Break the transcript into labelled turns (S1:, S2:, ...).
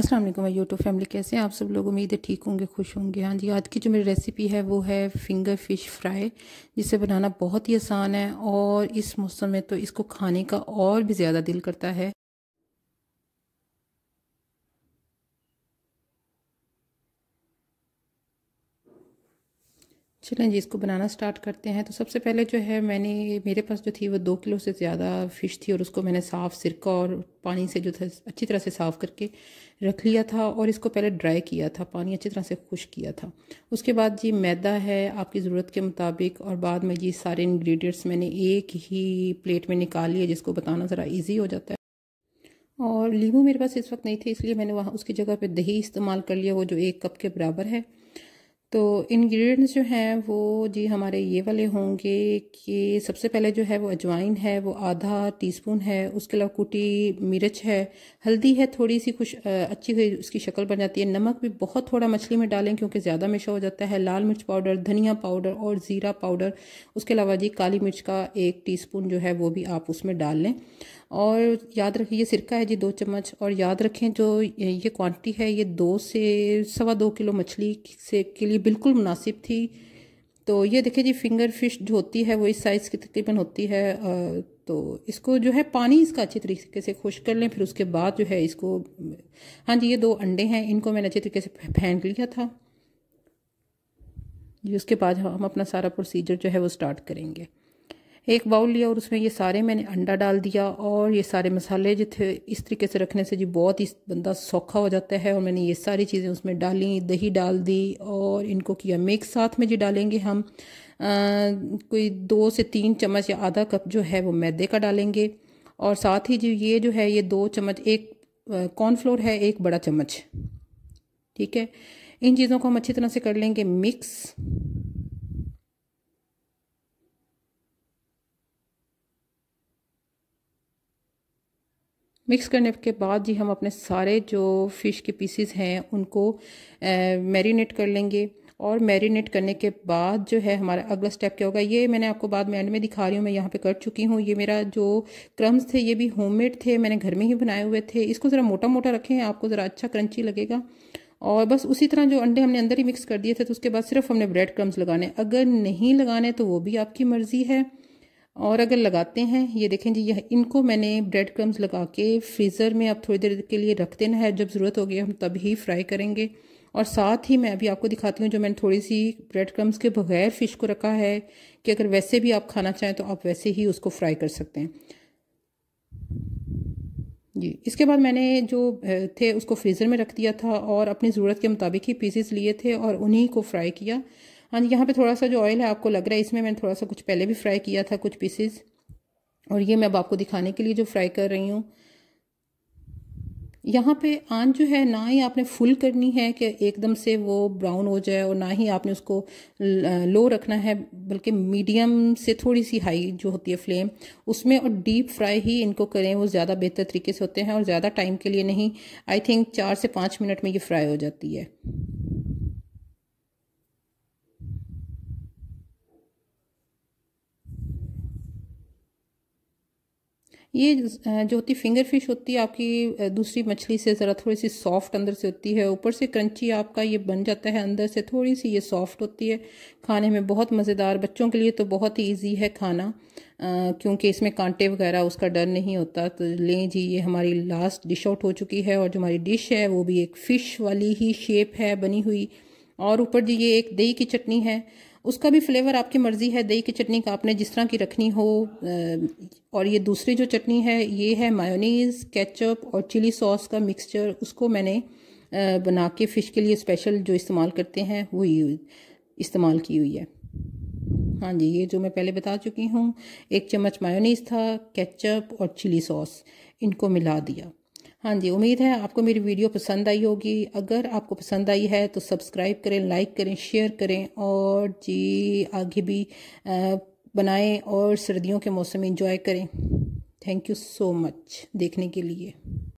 S1: अस्सलाम वालेकुम मैं यूट्यूब फैमिली कैसे हैं आप सब लोग उम्मीद है ठीक होंगे खुश होंगे हाँ जी आज की जो मेरी रेसिपी है वो है फिंगर फिश फ्राई जिसे बनाना बहुत ही आसान है और इस मौसम में तो इसको खाने का और भी ज़्यादा दिल करता है चलें जी इसको बनाना स्टार्ट करते हैं तो सबसे पहले जो है मैंने मेरे पास जो थी वो दो किलो से ज़्यादा फ़िश थी और उसको मैंने साफ़ सिरका और पानी से जो था अच्छी तरह से साफ़ करके रख लिया था और इसको पहले ड्राई किया था पानी अच्छी तरह से खुश किया था उसके बाद जी मैदा है आपकी ज़रूरत के मुताबिक और बाद में जी सारे इन्ग्रीडियंट्स मैंने एक ही प्लेट में निकाल लिया जिसको बताना ज़रा ईजी हो जाता है और लीमू मेरे पास इस वक्त नहीं थे इसलिए मैंने वहाँ उसकी जगह पर दही इस्तेमाल कर लिया वो जो एक कप के बराबर है तो इंग्रेडिएंट्स जो हैं वो जी हमारे ये वाले होंगे कि सबसे पहले जो है वो अजवाइन है वो आधा टीस्पून है उसके अलावा कुटी मिर्च है हल्दी है थोड़ी सी कुछ अच्छी हुई उसकी शक्ल बन जाती है नमक भी बहुत थोड़ा मछली में डालें क्योंकि ज़्यादा मिशा हो जाता है लाल मिर्च पाउडर धनिया पाउडर और ज़ीरा पाउडर उसके अलावा जी काली मिर्च का एक टी जो है वो भी आप उसमें डाल लें और याद रखिए ये सिरका है जी दो चम्मच और याद रखें जो ये क्वान्टिटी है ये दो से सवा दो किलो मछली से के लिए लिए बिल्कुल मुनासिब थी तो ये देखिए जी फिंगर फिश जो होती है वो इस साइज़ की तकरीबन होती है तो इसको जो है पानी इसका अच्छे तरीके से खुश कर लें फिर उसके बाद जो है इसको हाँ जी ये दो अंडे हैं इनको मैंने अच्छे तरीके से फेंक लिया था जी उसके बाद हम अपना सारा प्रोसीजर जो है वो स्टार्ट करेंगे एक बाउल लिया और उसमें ये सारे मैंने अंडा डाल दिया और ये सारे मसाले जो थे इस तरीके से रखने से जी बहुत ही बंदा सौखा हो जाता है और मैंने ये सारी चीज़ें उसमें डाली दही डाल दी और इनको किया मिक्स साथ में जी डालेंगे हम आ, कोई दो से तीन चम्मच या आधा कप जो है वो मैदे का डालेंगे और साथ ही जो ये जो है ये दो चम्मच एक कॉर्नफ्लोर है एक बड़ा चम्मच ठीक है इन चीज़ों को हम अच्छी तरह से कर लेंगे मिक्स मिक्स करने के बाद जी हम अपने सारे जो फ़िश के पीसीस हैं उनको मैरिनेट कर लेंगे और मैरिनेट करने के बाद जो है हमारा अगला स्टेप क्या होगा ये मैंने आपको बाद में एंड में दिखा रही हूँ मैं यहाँ पे कर चुकी हूँ ये मेरा जो क्रम्स थे ये भी होममेड थे मैंने घर में ही बनाए हुए थे इसको ज़रा मोटा मोटा रखें आपको ज़रा अच्छा क्रंची लगेगा और बस उसी तरह जो अंडे हमने अंदर ही मिक्स कर दिए थे तो उसके बाद सिर्फ हमने ब्रेड क्रम्स लगाने अगर नहीं लगाने तो वो भी आपकी मर्ज़ी है और अगर लगाते हैं ये देखें जी यह इनको मैंने ब्रेड क्रम्स लगा के फ्रीज़र में अब थोड़ी देर के लिए रख देना है जब ज़रूरत होगी हम तब ही फ्राई करेंगे और साथ ही मैं अभी आपको दिखाती हूँ जो मैंने थोड़ी सी ब्रेड क्रम्स के बगैर फ़िश को रखा है कि अगर वैसे भी आप खाना चाहें तो आप वैसे ही उसको फ्राई कर सकते हैं जी इसके बाद मैंने जो थे उसको फ्रीज़र में रख दिया था और अपनी ज़रूरत के मुताबिक ही पीसेस लिए थे और उन्हीं को फ्राई किया हाँ जी यहाँ पे थोड़ा सा जो ऑयल है आपको लग रहा है इसमें मैंने थोड़ा सा कुछ पहले भी फ्राई किया था कुछ पीसेस और ये मैं अब आपको दिखाने के लिए जो फ्राई कर रही हूँ यहाँ पे आन जो है ना ही आपने फुल करनी है कि एकदम से वो ब्राउन हो जाए और ना ही आपने उसको लो रखना है बल्कि मीडियम से थोड़ी सी हाई जो होती है फ्लेम उसमें और डीप फ्राई ही इनको करें वो ज़्यादा बेहतर तरीके से होते हैं और ज़्यादा टाइम के लिए नहीं आई थिंक चार से पाँच मिनट में ये फ्राई हो जाती है ये जो होती फिंगर फिश होती है आपकी दूसरी मछली से ज़रा थोड़ी सी सॉफ्ट अंदर से होती है ऊपर से क्रंची आपका ये बन जाता है अंदर से थोड़ी सी ये सॉफ्ट होती है खाने में बहुत मज़ेदार बच्चों के लिए तो बहुत ही ईजी है खाना क्योंकि इसमें कांटे वगैरह उसका डर नहीं होता तो लें जी ये हमारी लास्ट डिश आउट हो चुकी है और जो हमारी डिश है वो भी एक फ़िश वाली ही शेप है बनी हुई और ऊपर जी ये एक दही की चटनी है उसका भी फ्लेवर आपकी मर्ज़ी है दही की चटनी का आपने जिस तरह की रखनी हो और ये दूसरी जो चटनी है ये है मायोनीज़ केचप और चिली सॉस का मिक्सचर उसको मैंने बना के फ़िश के लिए स्पेशल जो इस्तेमाल करते हैं वो इस्तेमाल की हुई है हाँ जी ये जो मैं पहले बता चुकी हूँ एक चम्मच मायोनीज़ था केचप और चिली सॉस इनको मिला दिया हाँ जी उम्मीद है आपको मेरी वीडियो पसंद आई होगी अगर आपको पसंद आई है तो सब्सक्राइब करें लाइक करें शेयर करें और जी आगे भी बनाएं और सर्दियों के मौसम में इंजॉय करें थैंक यू सो मच देखने के लिए